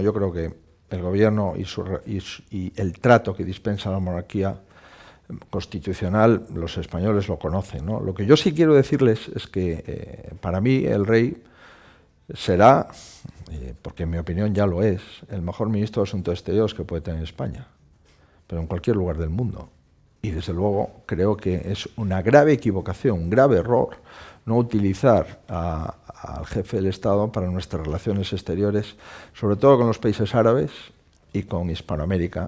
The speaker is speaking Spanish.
Yo creo que el gobierno y, el trato que dispensa la monarquía constitucional, los españoles lo conocen. Lo que yo sí quiero decirles es que eh, para mí el rey será, eh, porque en mi opinión ya lo es, el mejor ministro de Asuntos Exteriores que puede tener España, pero en cualquier lugar del mundo. Y desde luego creo que es una grave equivocación, un grave error no utilizar a, al jefe del Estado para nuestras relaciones exteriores, sobre todo con los países árabes y con Hispanoamérica